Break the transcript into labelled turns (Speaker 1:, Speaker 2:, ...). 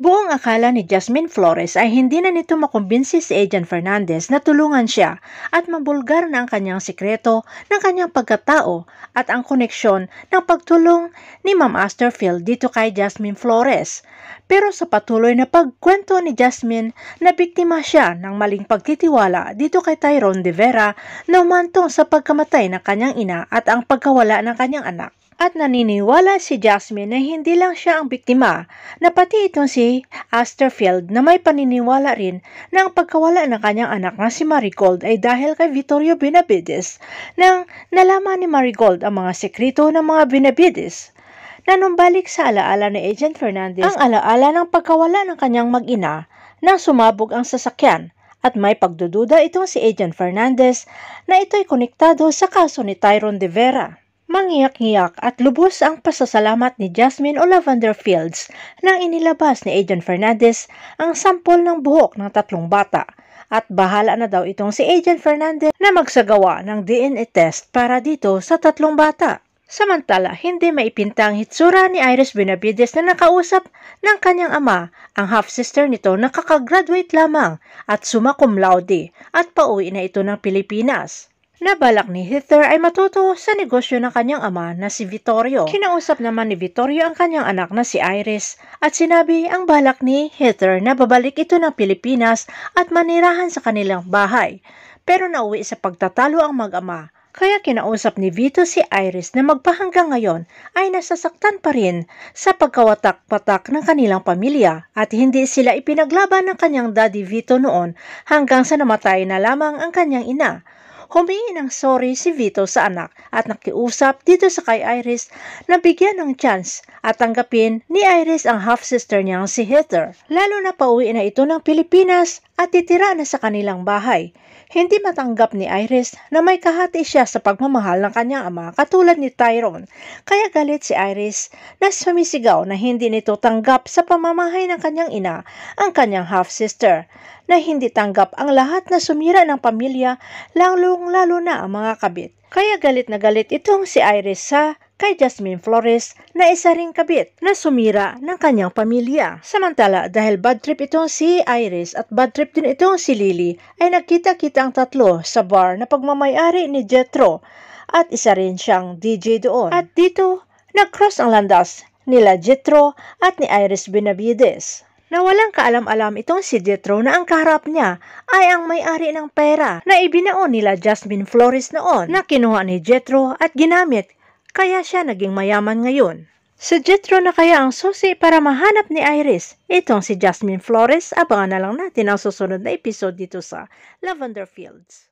Speaker 1: Buong akala ni Jasmine Flores ay hindi na nito makumbinsi si Adrian Fernandez na tulungan siya at mabulgar na ang kanyang sikreto ng kanyang pagkatao at ang koneksyon ng pagtulong ni Ma'am Asterfield dito kay Jasmine Flores. Pero sa patuloy na pagkwento ni Jasmine na biktima siya ng maling pagtitiwala dito kay Tyrone de Vera na umantong sa pagkamatay ng kanyang ina at ang pagkawala ng kanyang anak at naniniwala si Jasmine na hindi lang siya ang biktima, na pati itong si Asterfield na may paniniwala rin na ang pagkawala ng kanyang anak na si Marigold ay dahil kay Vittorio Benavides nang nalaman ni Marigold ang mga sekreto ng mga Benavides Nanumbalik sa alaala ni Agent Fernandez ang alaala ng pagkawala ng kanyang mag-ina nang sumabog ang sasakyan at may pagdududa itong si Agent Fernandez na ito'y konektado sa kaso ni Tyron De Vera. Mangiyak-ngiyak at lubos ang pasasalamat ni Jasmine o Fields nang inilabas ni Agent Fernandez ang sampol ng buhok ng tatlong bata at bahala na daw itong si Agent Fernandez na magsagawa ng DNA test para dito sa tatlong bata. Samantala, hindi maipintang hitsura ni Iris Benavides na nakausap ng kanyang ama, ang half-sister nito na kakagraduate lamang at suma laude at pauwi na ito ng Pilipinas na balak ni Heather ay matuto sa negosyo ng kanyang ama na si Vittorio. Kinausap naman ni Vittorio ang kanyang anak na si Iris at sinabi ang balak ni Heather na babalik ito ng Pilipinas at manirahan sa kanilang bahay. Pero nauwi sa pagtatalo ang mag-ama. Kaya kinausap ni Vito si Iris na magpahanggang ngayon ay nasasaktan pa rin sa pagkawatak-patak ng kanilang pamilya at hindi sila ipinaglaban ng kanyang daddy Vito noon hanggang sa namatay na lamang ang kanyang ina. Humingi ng sorry si Vito sa anak at nakiusap dito sa kay Iris na bigyan ng chance at tanggapin ni Iris ang half-sister niyang si Heather. Lalo na pauwi na ito ng Pilipinas at titira na sa kanilang bahay. Hindi matanggap ni Iris na may kahati siya sa pagmamahal ng kanyang ama katulad ni Tyrone. Kaya galit si Iris na sumisigaw na hindi nito tanggap sa pamamahay ng kanyang ina ang kanyang half-sister na hindi tanggap ang lahat na sumira ng pamilya lalo lalong-lalo na ang mga kabit. Kaya galit na galit itong si Iris sa kay Jasmine Flores na isa ring kabit na sumira ng kanyang pamilya. Samantala dahil bad trip itong si Iris at bad trip din itong si Lily ay nagkita-kita ang tatlo sa bar na pagmamayari ni Jetro at isa rin siyang DJ doon. At dito, nag-cross ang landas nila Jetro at ni Iris Benavides na walang kaalam-alam itong si Jetro na ang kaharap niya ay ang may-ari ng pera na ibinaon nila Jasmine Flores noon na kinuha ni Jetro at ginamit kaya siya naging mayaman ngayon. Si Jetro na kaya ang susi para mahanap ni Iris. Itong si Jasmine Flores, abangan na lang natin ang susunod na episode dito sa Lavender Fields.